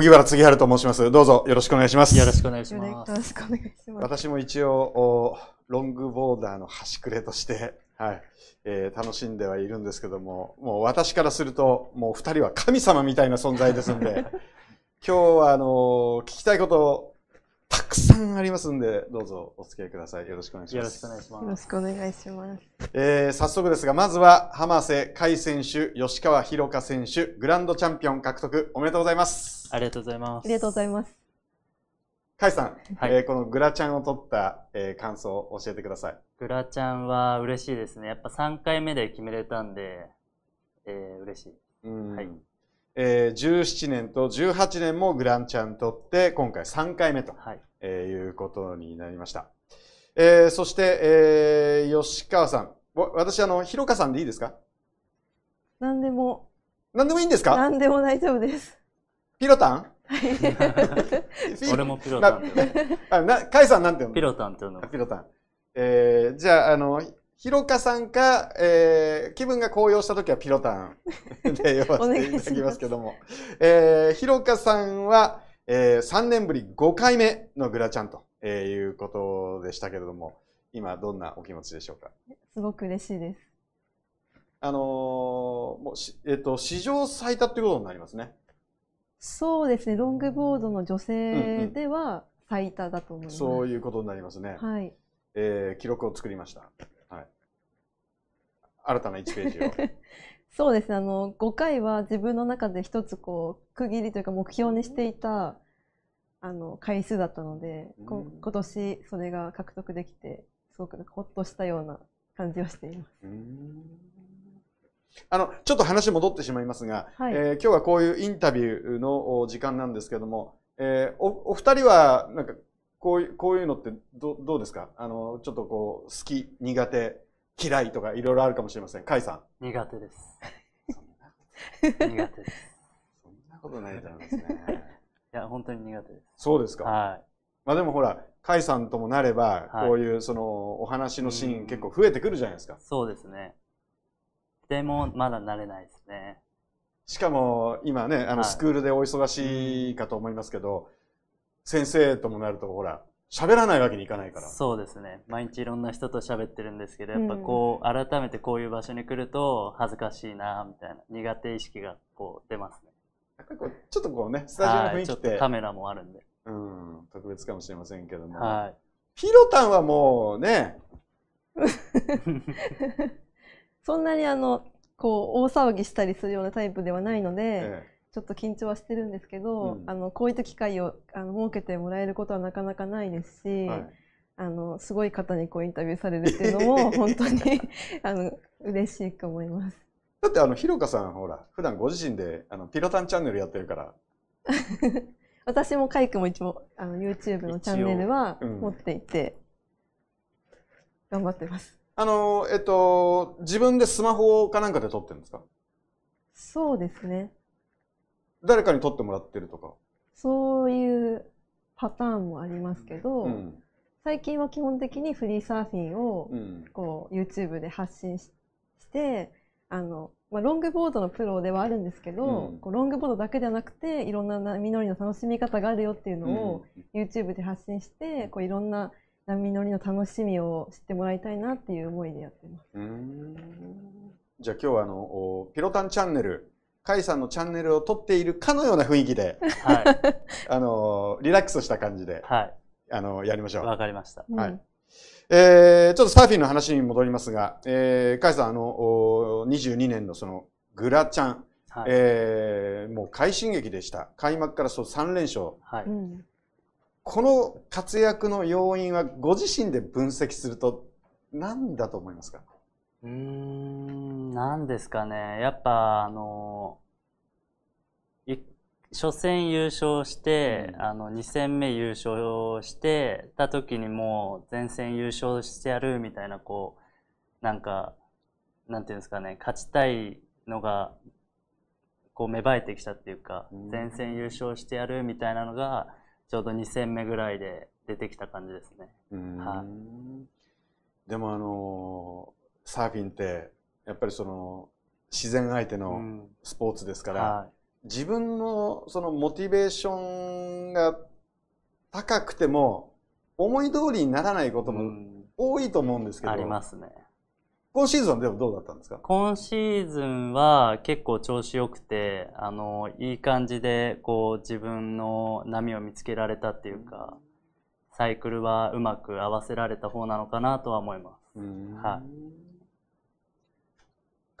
荻原次春と申します。どうぞよろしくお願いします。よろしくお願いします。よろしくお願いします。私も一応、ロングボーダーの端くれとして、はい、えー、楽しんではいるんですけども、もう私からすると、もう二人は神様みたいな存在ですんで、今日はあの、聞きたいことたくさんありますんで、どうぞお付き合いください。よろしくお願いします。よろしくお願いします。よろしくお願いします。えー、早速ですが、まずは浜瀬海選手、吉川博香選手、グランドチャンピオン獲得おめでとうございます。ありがとうございます。ありがとうございます。海さん、はい、えー、このグラちゃんを取った、えー、感想を教えてください。グラちゃんは嬉しいですね。やっぱ3回目で決めれたんで、えー、嬉しい。うん、はい。えー、17年と18年もグランチャン取って、今回3回目と、はいえー、いうことになりました。えー、そして、えー、吉川さん。私、あの、ひろかさんでいいですか何でも。何でもいいんですか何でも大丈夫です。ピロタン 俺もピロタン。あ、な、カイさんなんて言うのピロタンって言うの。ピロタン。えー、じゃあ、あの、ひろかさんか、えー、気分が高揚した時はピロタン で呼ばせていただきますけども、えー、ひろかさんは、えー、3年ぶり5回目のグラちゃんと、えー、いうことでしたけれども、今どんなお気持ちでしょうかすごく嬉しいです。あのー、もうし、えっ、ー、と、史上最多ってことになりますね。そうですね、ロングボードの女性では最多だと思います。うんうん、そういうことになりますね。はい。えー、記録を作りました。新たな1ページを。そうですねあの5回は自分の中で一つこう区切りというか目標にしていたあの回数だったので、うん、今年それが獲得できてすごくほっとしたような感じはしています。あのちょっと話戻ってしまいますが、はい、えー、今日はこういうインタビューの時間なんですけども、えー、おお二人はなんかこういうこういうのってどどうですかあのちょっとこう好き苦手嫌いとかいろいろあるかもしれません。甲斐さん。苦手です。苦手です。そんなことないじゃないですね。いや、本当に苦手です。そうですか。はい。まあでもほら、甲斐さんともなれば、こういうそのお話のシーン結構増えてくるじゃないですか。そうですね。でもまだ慣れないですね。しかも今ね、あのスクールでお忙しいかと思いますけど、はい、先生ともなるとほら、喋らないわけにいかないから。そうですね。毎日いろんな人と喋ってるんですけど、やっぱこう、うん、改めてこういう場所に来ると恥ずかしいな、みたいな苦手意識がこう出ますね。ちょっとこうね、スタジオの雰囲気って、はい、カメラもあるんで。うん、特別かもしれませんけども。はい。ヒロタンはもうね、そんなにあの、こう、大騒ぎしたりするようなタイプではないので、ええ、ちょっと緊張はしてるんですけど、うん、あのこういった機会をあの設けてもらえることはなかなかないですし、はい、あのすごい方にこうインタビューされるっていうのも 本当にあの嬉しいと思います。だってあのひろかさんほら普段ご自身であのピロタンチャンネルやってるから。私もかいくも一応あの YouTube のチャンネルは持っていて、うん、頑張ってます。あのえっと自分でスマホかなんかで撮ってるんですか。そうですね。誰かに撮ってもらってるとかそういうパターンもありますけど、うん、最近は基本的にフリーサーフィンをこう YouTube で発信ししてあの、まあ、ロングボードのプロではあるんですけど、こうロングボードだけじゃなくていろんな波乗りの楽しみ方があるよっていうのを YouTube で発信して、こういろんな波乗りの楽しみを知ってもらいたいなっていう思いでやってます。じゃあ今日はあのピロタンチャンネル甲斐さんのチャンネルを撮っているかのような雰囲気で、はい、あのリラックスした感じで、はい、あのやりましょう。わかりました。はい。えー、ちょっとサーフィンの話に戻りますが、えー、甲斐さん、あの、お22年のそのグラチャン、はい、えー、もう快進撃でした。開幕からそう3連勝。はい、この活躍の要因はご自身で分析すると何だと思いますかうん、なんですかね。やっぱ、あの、い初戦優勝して、うん、あの、2戦目優勝してた時にもう前戦優勝してやるみたいな、こう、なんか、なんていうんですかね、勝ちたいのが、こう芽生えてきたっていうか、うん、前線優勝してやるみたいなのが、ちょうど2戦目ぐらいで出てきた感じですね。はい、でもあのーサーフィンってやっぱりその自然相手のスポーツですから、うんはい、自分のそのモチベーションが高くても思い通りにならないことも多いと思うんですけど、うん、ありますね今シーズンでもどうだったんですか今シーズンは結構調子良くてあのいい感じでこう自分の波を見つけられたっていうか、サイクルはうまく合わせられた方なのかなとは思います。はい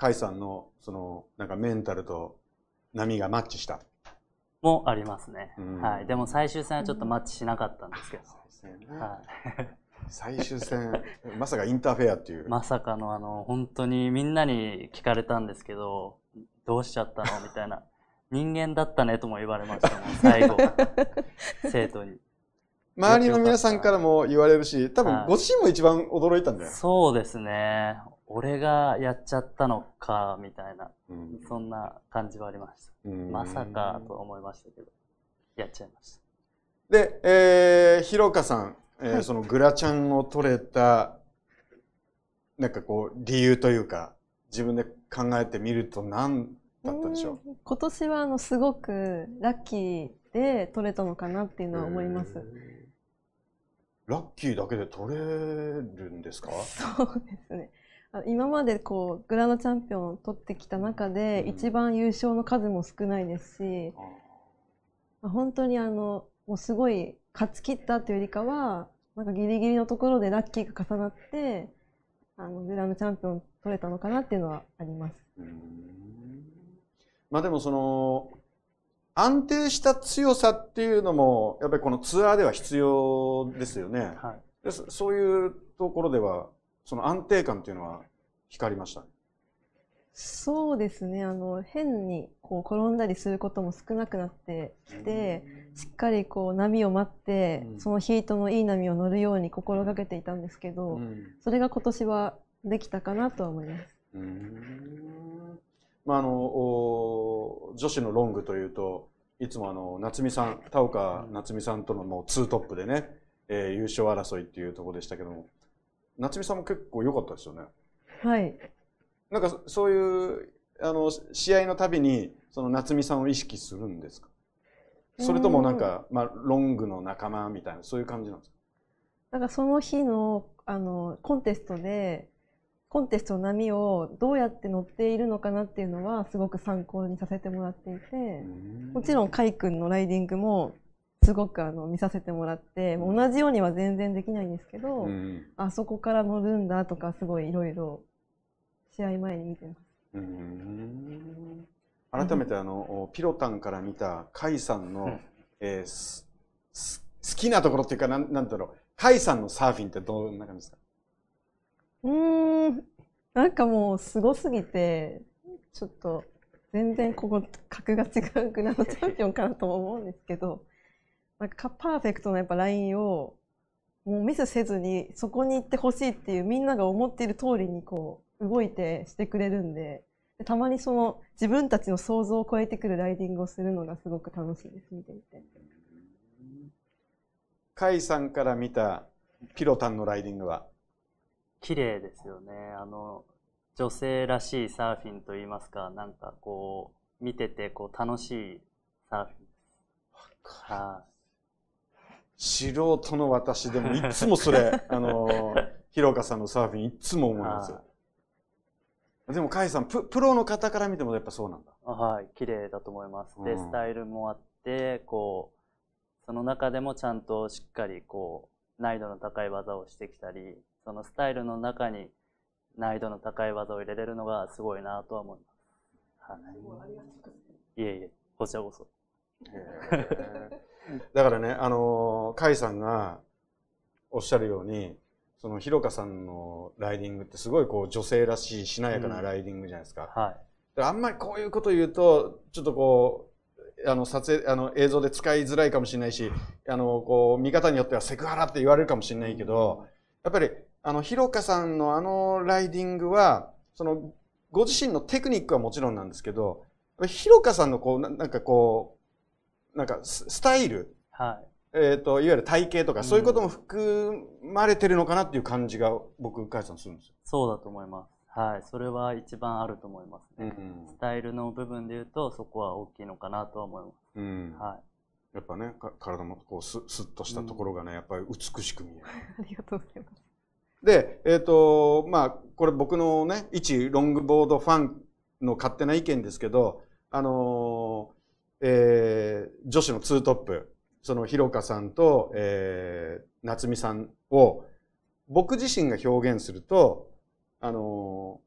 甲斐さんのそのなんかメンタルと波がマッチしたもありますね、うん、はい、でも最終戦はちょっとマッチしなかったんですけど、うんね、はい、最終戦まさかインターフェアっていうまさかのあの本当にみんなに聞かれたんですけどどうしちゃったのみたいな人間だったねとも言われましたもん最後 生徒に周りの皆さんからも言われるし多分ご自身も一番驚いたんだよ、そうですね俺がやっちゃったのかみたいな、うん、そんな感じはありました、まさかと思いましたけどやっちゃいましたで、えー、広岡さん、えー、そのグラチャンを取れたなんかこう理由というか自分で考えてみると何だったでしょう今年はあのすごくラッキーで取れたのかなっていうのは思います。ラッキーだけで取れるんですかそうですね今までこうグランドチャンピオンを取ってきた中で一番優勝の数も少ないですし、うん、本当にあのもうすごい勝ち切ったというよりかはなんかギリギリのところでラッキーが重なってあのグランドチャンピオン取れたのかなっていうのはあります。まあ、でもその安定した強さっていうのもやっぱりこのツアーでは必要ですよね。はい、そういうところではその安定感っていうのは光りました、ね、そうですねあの変にこう転んだりすることも少なくなってきてしっかりこう波を待って、うん、そのヒートのいい波を乗るように心がけていたんですけど、うん、それが今年はできたかなとは思います。まあ、あの女子のロングというといつもあの夏美さん田岡夏美さんとのもうツートップでね、えー、優勝争いっていうところでしたけども夏美さんも結構良かったですよね。はい。なんかそういうあの試合のたびにその夏美さんを意識するんですか。それともなんか、まあ、ロングの仲間みたいなそういう感じなんですか。なんかその日のあのコンテストでコンテストの波をどうやって乗っているのかなっていうのはすごく参考にさせてもらっていてもちろん海君のライディングもすごくあの見させてもらって、うん、同じようには全然できないんですけど、うん、あそこから乗るんだとかすごいいろいろ試合前に見てます。うん改めてあの、ピロタンから見た甲斐さんの、うん、えー、好きなところっていうかなんなんだろう甲斐さんのサーフィンってどんな感じですかうんなんかもうすごすぎてちょっと全然ここ格が違う国のチャンピオンかなと思うんですけどなんかパーフェクトなやっぱラインをもうミスせずにそこに行ってほしいっていうみんなが思っている通りにこう動いてしてくれるんでたまにその自分たちの想像を超えてくるライディングをするのがすごく楽しいです見ていて。甲斐さんから見たピロタンのライディングは綺麗ですよねあの女性らしいサーフィンといいますかなんかこう見ててこう楽しいサーフィンです。は素人の私でもいつもそれ、あの、広岡さんのサーフィンいつも思います。でも、カイさんプ、プロの方から見てもやっぱそうなんだ。はい、綺麗だと思います。で、スタイルもあって、こう、その中でもちゃんとしっかり、こう、難易度の高い技をしてきたり、そのスタイルの中に難易度の高い技を入れれるのがすごいなとは思います。はい。いえいえ、こちらこそ。だからね、あの、甲斐さんがおっしゃるように、その広ろさんのライディングってすごいこう女性らしいしなやかなライディングじゃないですか。うんはい、あんまりこういうこと言うと、ちょっとこう、あの撮影あの映像で使いづらいかもしれないしあのこう見方によってはセクハラって言われるかもしれないけどやっぱりあの広香さんのあのライディングはそのご自身のテクニックはもちろんなんですけど広香さんのこうなんかこう、なんかスタイル、はいえーと、いわゆる体型とか、そういうことも含まれてるのかなっていう感じが僕加谷さんするんですよ。そうだと思います。はい、それは一番あると思いますね。うんうん、スタイルの部分で言うと、そこは大きいのかなとは思います。うん、はい。やっぱね、体もこうす、すっとしたところがね、やっぱり美しく見える。ありがとうございます。で、えっ、ー、と、まあ、これ僕のね、一ロングボードファンの勝手な意見ですけど、あのーえー、女子のツートップ、その広香さんと、えー、夏美さんを、僕自身が表現すると、あの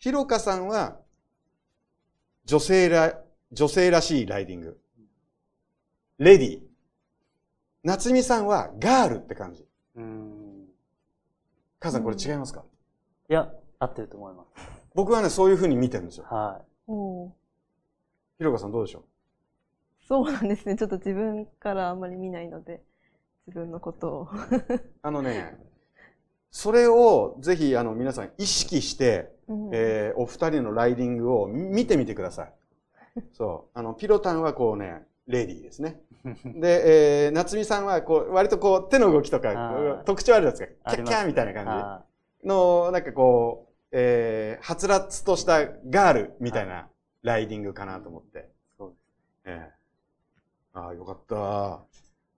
ー、ひろさんは、女性ら、女性らしいライディング。レディ夏美さんはガールって感じ。うん。母さんこれ違いますか、いや、合ってると思います。僕はね、そういうふうに見てるんですよ。はい。ん。広香さんどうでしょうそうなんですね。ちょっと自分からあんまり見ないので、自分のことを。あのね、それをぜひあの皆さん意識して、うん、えー、お二人のライディングを見てみてください。そう。あの、ピロタンはこうね、レディーですね。で、えー、夏美さんはこう、割とこう、手の動きとか、特徴あるじゃないですか。キャッキャーみたいな感じの、なんかこう、えー、はつらつとしたガールみたいなライディングかなと思って。ああ、よかった。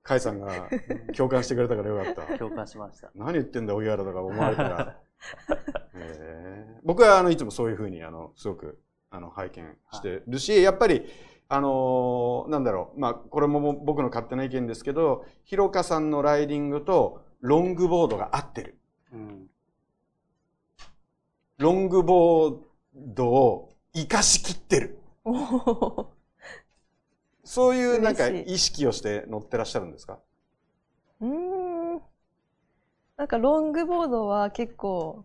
甲斐さんが共感してくれたからよかった。共感しました。何言ってんだ、荻らとか思われたら。え ー、僕はあのいつもそういうふうにあのすごくあの拝見してるし、はい、やっぱり、あのー、なんだろう、まあ、これも僕の勝手な意見ですけど、ひろかさんのライディングとロングボードが合ってる。うん、ロングボードを生かしきってる。そういうなんか意識をして乗ってらっしゃるんですかうん。なんかロングボードは結構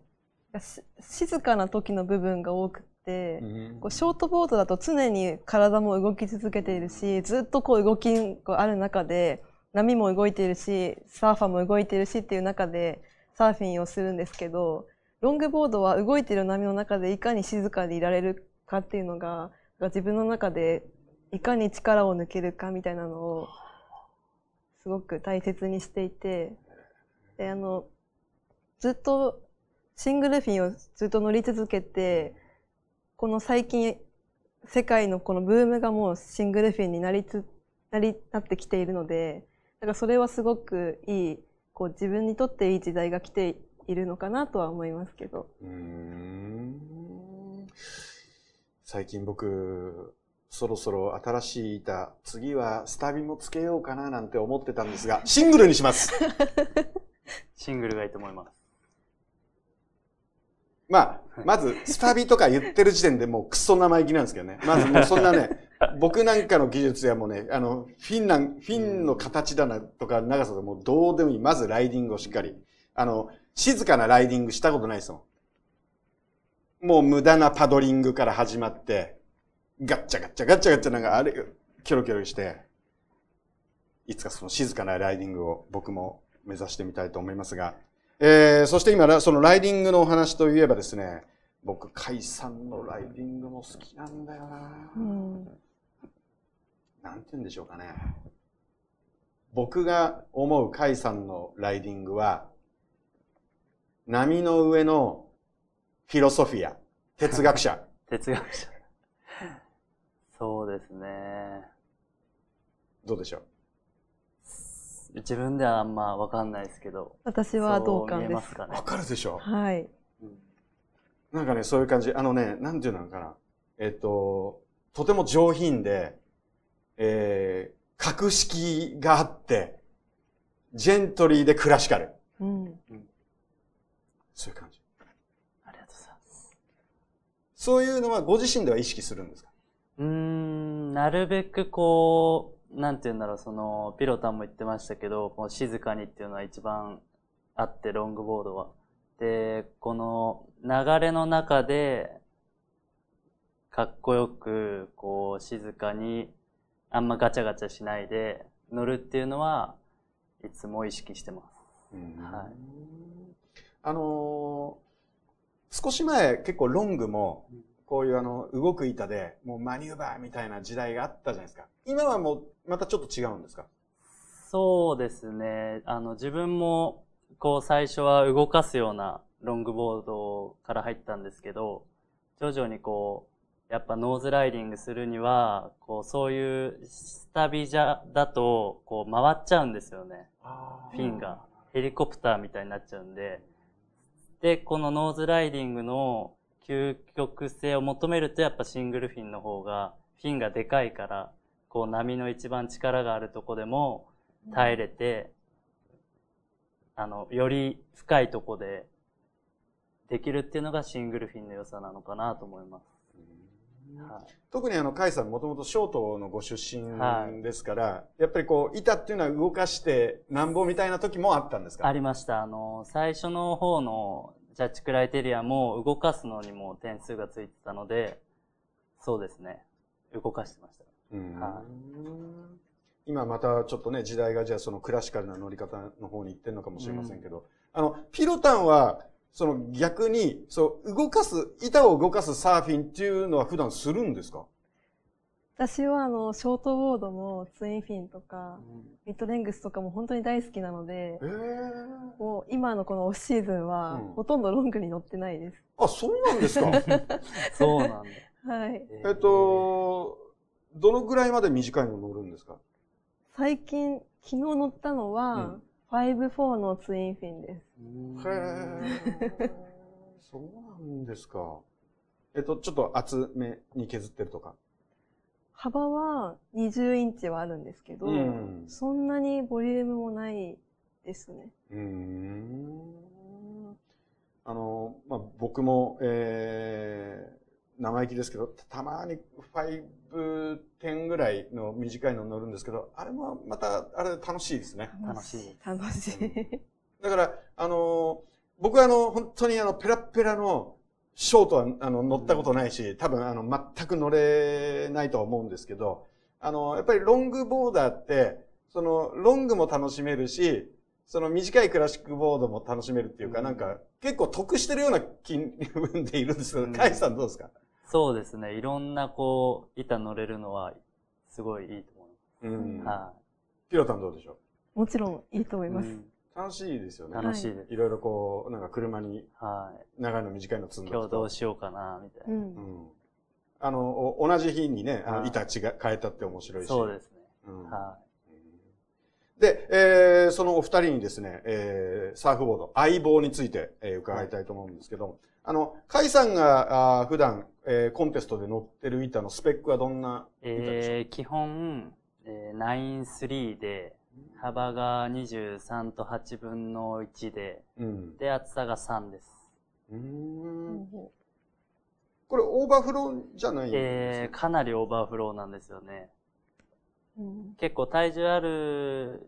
静かな時の部分が多くて、うん、こうショートボードだと常に体も動き続けているしずっとこう動きがある中で波も動いているしサーファーも動いているしっていう中でサーフィンをするんですけどロングボードは動いている波の中でいかに静かでいられるかっていうのが自分の中でいかに力を抜けるかみたいなのをすごく大切にしていてであのずっとシングルフィンをずっと乗り続けてこの最近世界のこのブームがもうシングルフィンになりつなりなってきているのでだからそれはすごくいいこう自分にとっていい時代が来ているのかなとは思いますけど。うん最近僕そろそろ新しい板、次はスタビもつけようかななんて思ってたんですが、シングルにします シングルがいいと思います。まあ、まず、スタビとか言ってる時点でもうクソ生意気なんですけどね。まずもうそんなね、僕なんかの技術やもうね、あの、フィンなん、フィンの形だなとか長さでもどうでもいい。まずライディングをしっかり。あの、静かなライディングしたことないですもん。もう無駄なパドリングから始まって、ガッチャガッチャガッチャガッチャなんかあれ、キョロキョロして、いつかその静かなライディングを僕も目指してみたいと思いますが、えー、そして今、そのライディングのお話といえばですね、僕、解散のライディングも好きなんだよな、うん、なんて言うんでしょうかね。僕が思う解散のライディングは、波の上のフィロソフィア、哲学者。哲学者。そうですね。どうでしょう自分ではあんま分かんないですけど私は同感です。かね、分かるでしょうはい、なんかねそういう感じあのねなんていうのかなえっととても上品で、えー、格式があってジェントリーでクラシカル、うん、そういう感じありがとうございますそういうのはご自身では意識するんですかうーん、なるべくこう、なんて言うんだろう、その、ピロタンも言ってましたけど、こう静かにっていうのは一番あって、ロングボードは。で、この流れの中で、かっこよく、こう、静かに、あんまガチャガチャしないで乗るっていうのは、いつも意識してます。はい、あのー、少し前結構ロングも、こういうあの、動く板で、もうマニューバーみたいな時代があったじゃないですか。今はもう、またちょっと違うんですかそうですね。あの、自分も、こう、最初は動かすようなロングボードから入ったんですけど、徐々にこう、やっぱノーズライディングするには、こう、そういうスタビジャだと、こう、回っちゃうんですよね。フィンが。ヘリコプターみたいになっちゃうんで。で、このノーズライディングの究極性を求めるとやっぱシングルフィンの方がフィンがでかいからこう波の一番力があるとこでも耐えれて、あのより深いとこでできるっていうのがシングルフィンの良さなのかなと思います。はい、特にあの甲斐さんもともとショートのご出身ですから、はい、やっぱりこう板っていうのは動かしてなんぼみたいな時もあったんですかありましたあの最初の方のジャッジクライテリアも動かすのにも点数がついてたので、そうですね。動かしてました。今またちょっとね、時代がじゃあそのクラシカルな乗り方の方に行ってるのかもしれませんけど、うん、あの、ピロタンは、その逆に、そう、動かす、板を動かすサーフィンっていうのは普段するんですか私はあのショートボードもツインフィンとか、ミッドレングスとかも本当に大好きなので、えー、もう今のこのオフシーズンは、ほとんどロングに乗ってないです。うん、あ、そうなんですか そうなんだ。はい。えー、っと、どのぐらいまで短いの乗るんですか最近、昨日乗ったのは、うん、5-4のツインフィンです。へえ。そうなんですか。えっと、ちょっと厚めに削ってるとか。幅は20インチはあるんですけど、うん、そんなにボリュームもないですね。うんあの、まあ、僕も、えー、生意気ですけど、たまに5点ぐらいの短いの乗るんですけど、あれもまた、あれ楽しいですね。楽しい。楽しい。うん、だから、あの、僕はあの、本当にあの、ペラペラの、ショートはあの乗ったことないし、多分あの全く乗れないと思うんですけど、あの、やっぱりロングボーダーって、そのロングも楽しめるし、その短いクラシックボードも楽しめるっていうか、うん、なんか結構得してるような気分でいるんですけど、うん、カイさんどうですかそうですね。いろんなこう、板乗れるのはすごいいいと思います。うん。はい、あ、ピロタンどうでしょうもちろんいいと思います。うん楽しいですよね。楽しいです。いろいろこう、なんか車に、はい。長いの短いの積んで今日どうしようかな、みたいな。うん。あの、同じ日にね、あの板違変えたって面白いし。そうですね。うん、はい。で、えー、そのお二人にですね、えー、サーフボード、相棒について、えー、伺いたいと思うんですけど、はい、あの、甲斐さんがあ普段、えー、コンテストで乗ってる板のスペックはどんな板でしょうえー、基本、えー、9-3で、幅が23と8分の1で、うん、で、厚さが3です。うん。これオーバーフローじゃないんですか、えー、かなりオーバーフローなんですよね。うん、結構体重ある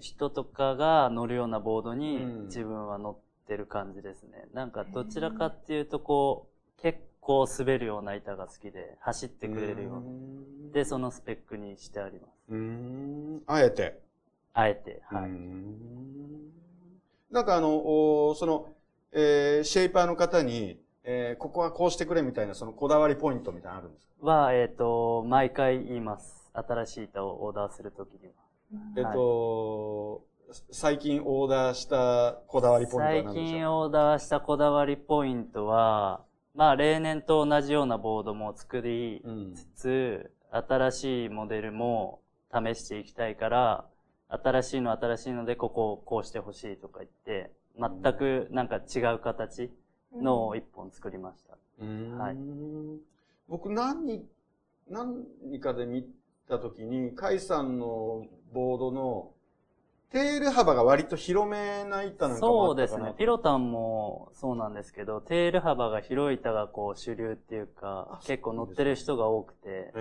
人とかが乗るようなボードに自分は乗ってる感じですね。なんかどちらかっていうとこう、結構滑るような板が好きで、走ってくれるような。で、そのスペックにしてあります。うん。あえて。あえて、はい。なんかあの、その、えー、シェイパーの方に、えー、ここはこうしてくれみたいな、そのこだわりポイントみたいなのあるんですかは、えっ、ー、と、毎回言います。新しい板をオーダーするときには。えっ、ー、と、はい、最近オーダーしたこだわりポイントは何でしょう最近オーダーしたこだわりポイントは、まあ、例年と同じようなボードも作りつつ、うん、新しいモデルも試していきたいから、新しいの新しいので、ここをこうしてほしいとか言って、全くなんか違う形の一本作りました。はい、僕何、何かで見たときに、甲斐さんのボードのテール幅が割と広めな板なんかもそうですね。ピロタンもそうなんですけど、テール幅が広い板がこう主流っていうか、結構乗ってる人が多くて、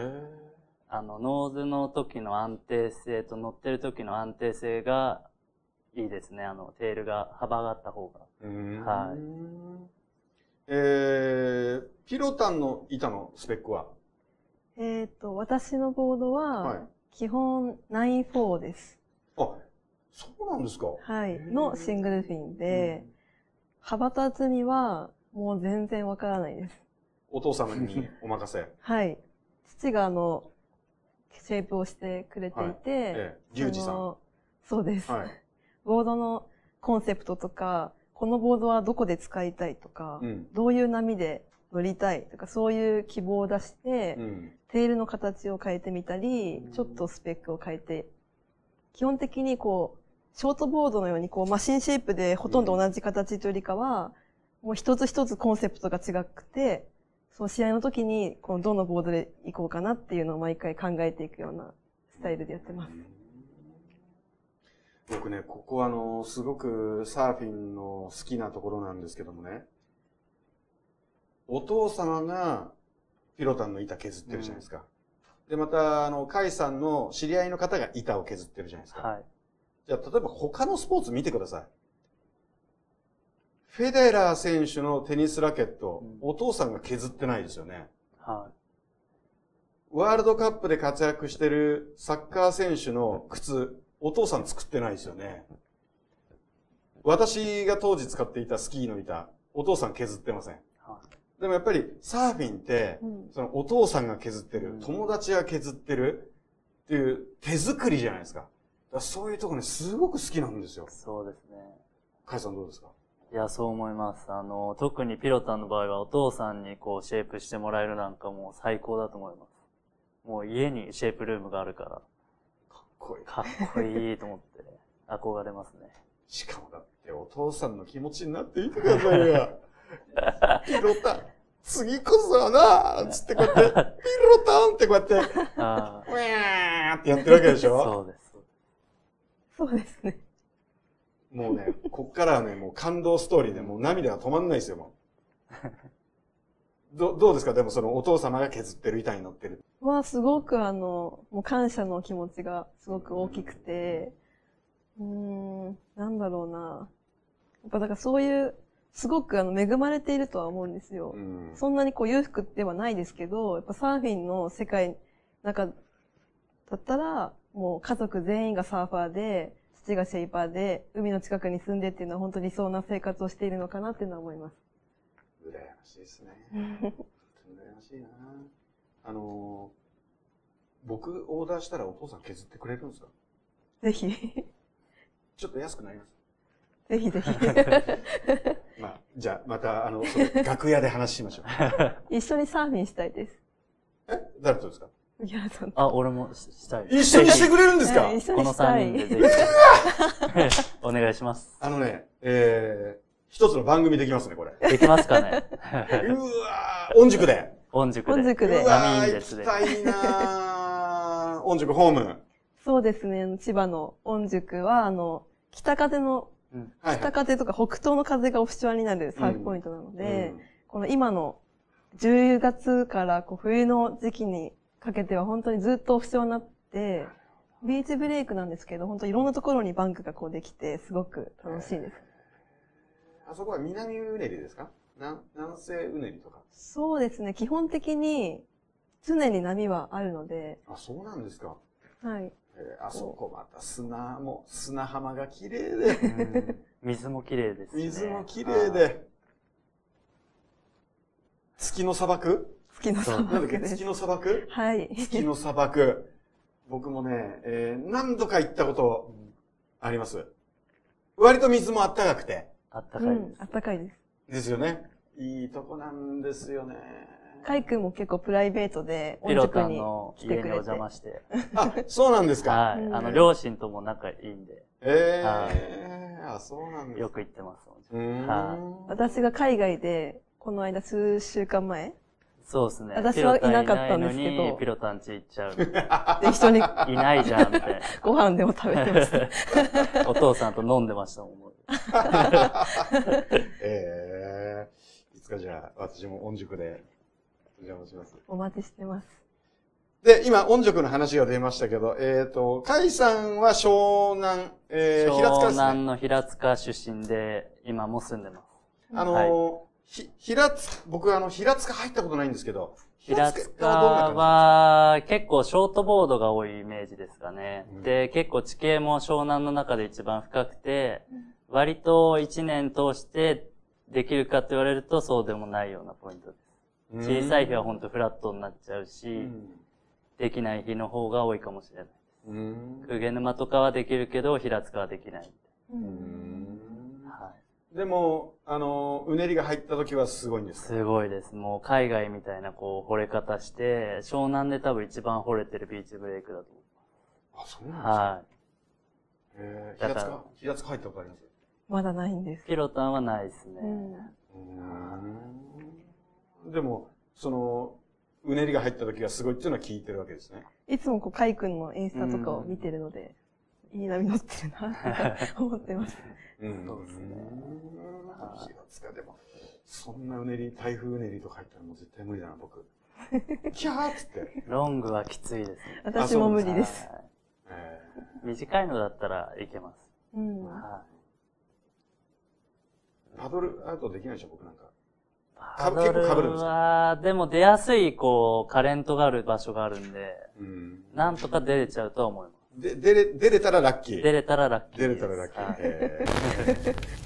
あの、ノーズの時の安定性と乗ってる時の安定性がいいですね。あの、テールが幅があった方が。はい。えー、ピロタンの板のスペックはえっ、と、私のボードは、基本94です、はい。あ、そうなんですかはい。のシングルフィンで、うん、幅と厚みは、もう全然わからないです。お父様にお任せはい。父があの、シェイプをしてくれていて、リュウジさん。そうです、はい、ボードのコンセプトとか、このボードはどこで使いたいとか、うん、どういう波で乗りたいとか、そういう希望を出して、うん、テールの形を変えてみたり、ちょっとスペックを変えて、基本的にこう、ショートボードのようにこうマシンシェイプでほとんど同じ形というよりかは、もう一つ一つコンセプトが違くて、そう、試合の時に、このどのボードで行こうかなっていうのを毎回考えていくようなスタイルでやってます。僕ね、ここあの、すごくサーフィンの好きなところなんですけどもね、お父様がピロタンの板削ってるじゃないですか。うん、で、また、あの、カイさんの知り合いの方が板を削ってるじゃないですか。はい。じゃあ、例えば他のスポーツ見てください。フェデラー選手のテニスラケット、お父さんが削ってないですよね。はい。ワールドカップで活躍してるサッカー選手の靴、お父さん作ってないですよね。私が当時使っていたスキーの板、お父さん削ってません。はい、でもやっぱりサーフィンって、そのお父さんが削ってる、友達が削ってるっていう手作りじゃないですか。かそういうとこね、すごく好きなんですよ。そうですね。カイさんどうですかいや、そう思います。あの、特にピロタンの場合はお父さんにこうシェイプしてもらえるなんかもう最高だと思います。もう家にシェイプルームがあるから。かっこいい。かっこいいと思って、憧れますね。しかもだってお父さんの気持ちになっていてくださいよ。ピロタン、次こそはなつってこうやって、ピロタンってこうやって、ウェーってやってるわけでしょそうです。そうですね。もうね、こっからはね、もう感動ストーリーで、もう涙が止まんないですよ、もう。ど、どうですかでもそのお父様が削ってる板に乗ってる。は、すごくあの、もう感謝の気持ちがすごく大きくて、うん、なんだろうな。やっぱだからそういう、すごくあの恵まれているとは思うんですよ。うん、そんなにこう裕福ではないですけど、やっぱサーフィンの世界の中だったら、もう家族全員がサーファーで、父がシェイパーで、海の近くに住んでっていうのは本当に理想な生活をしているのかなっていうのは思います。羨ましいですね。羨ましいなあの僕オーダーしたらお父さん削ってくれるんですかぜひ。ちょっと安くなりますぜひぜひ。まあ、じゃあ、また、あの、楽屋で話しましょう。一緒にサーフィンしたいです。え誰とですかいや、そんあ、俺もしたい。一緒にしてくれるんですか、えー、この3人でぜ お願いします。あのね、えー、一つの番組できますね、これ。できますかね。うわ音塾で。音塾で。音塾で。波行きたいな音塾ホーム。そうですね、千葉の音塾は、あの、北風の、うん、北風とか北東の風がオフショアになるサーフポイントなので、うんうん、この今の10月からこう冬の時期にかけては本当にずっと不調になって、ビーチブレイクなんですけど、本当いろんなところにバンクがこうできて、すごく楽しいです。あそこは南うねりですか南南西うねりとかそうですね。基本的に常に波はあるので。あ、そうなんですか。はい。えー、あそこまた砂も、砂浜が綺麗で。水も綺麗です、ね、水も綺麗で。月の砂漠月の砂漠です。月の砂漠はい。月の砂漠。僕もね、えー、何度か行ったことあります。割と水もあったかくて。あったかいです。うん、あったかいです。ですよね。いいとこなんですよね。カイ君も結構プライベートで、ピロに来てくにお邪魔して。あ、そうなんですかはい。あの、両親とも仲いいんで。ええー、あ、そうなんですよく行ってます、私が海外で、この間数週間前、そうですね。私はいなかったんですけど。ピロタンち行っちゃう。で、一緒に。いないじゃんって。ご飯でも食べてました。お父さんと飲んでましたもん。ええー、いつかじゃあ、私も音塾でお邪魔します。お待ちしてます。で、今、音塾の話が出ましたけど、えっ、ー、と、甲斐さんは湘南、えー、平塚です、ね、湘南の平塚出身で、今も住んでます。あのーはいひ、平塚、僕あの、平塚入ったことないんですけど。平塚は結構ショートボードが多いイメージですかね。うん、で、結構地形も湘南の中で一番深くて、割と一年通してできるかって言われるとそうでもないようなポイントです。小さい日は本当フラットになっちゃうし、うん、できない日の方が多いかもしれないうん。鵠沼とかはできるけど、平塚はできない。うんでも、あの、うねりが入った時はすごいんです。すごいです。もう海外みたいなこう、惚れ方して、湘南で多分一番惚れてるビーチブレイクだと思います。あ、そうなんですかはい。えー、平塚、平塚入ったことありますまだないんです。ピロタンはないですね。うん、でも、その、うねりが入った時がすごいっていうのは聞いてるわけですね。いつもこう、カイ君のインスタとかを見てるので。いい波乗ってるな、思ってます。うん、そうですね。4月か、でも、そんなうねり、台風うねりとか入ったらもう絶対無理だな、僕。キャーっつって。ロングはきついですね。私も無理です。はいえー、短いのだったらいけます。うん。はい。パドルアウトできないでしょ、僕なんか。パドルは、でも出やすい、こう、カレントがある場所があるんで、うん、なんとか出れちゃうとは思います。で、出れ、出れたらラッキー。出れたらラッキー。出れたらラッキー。えー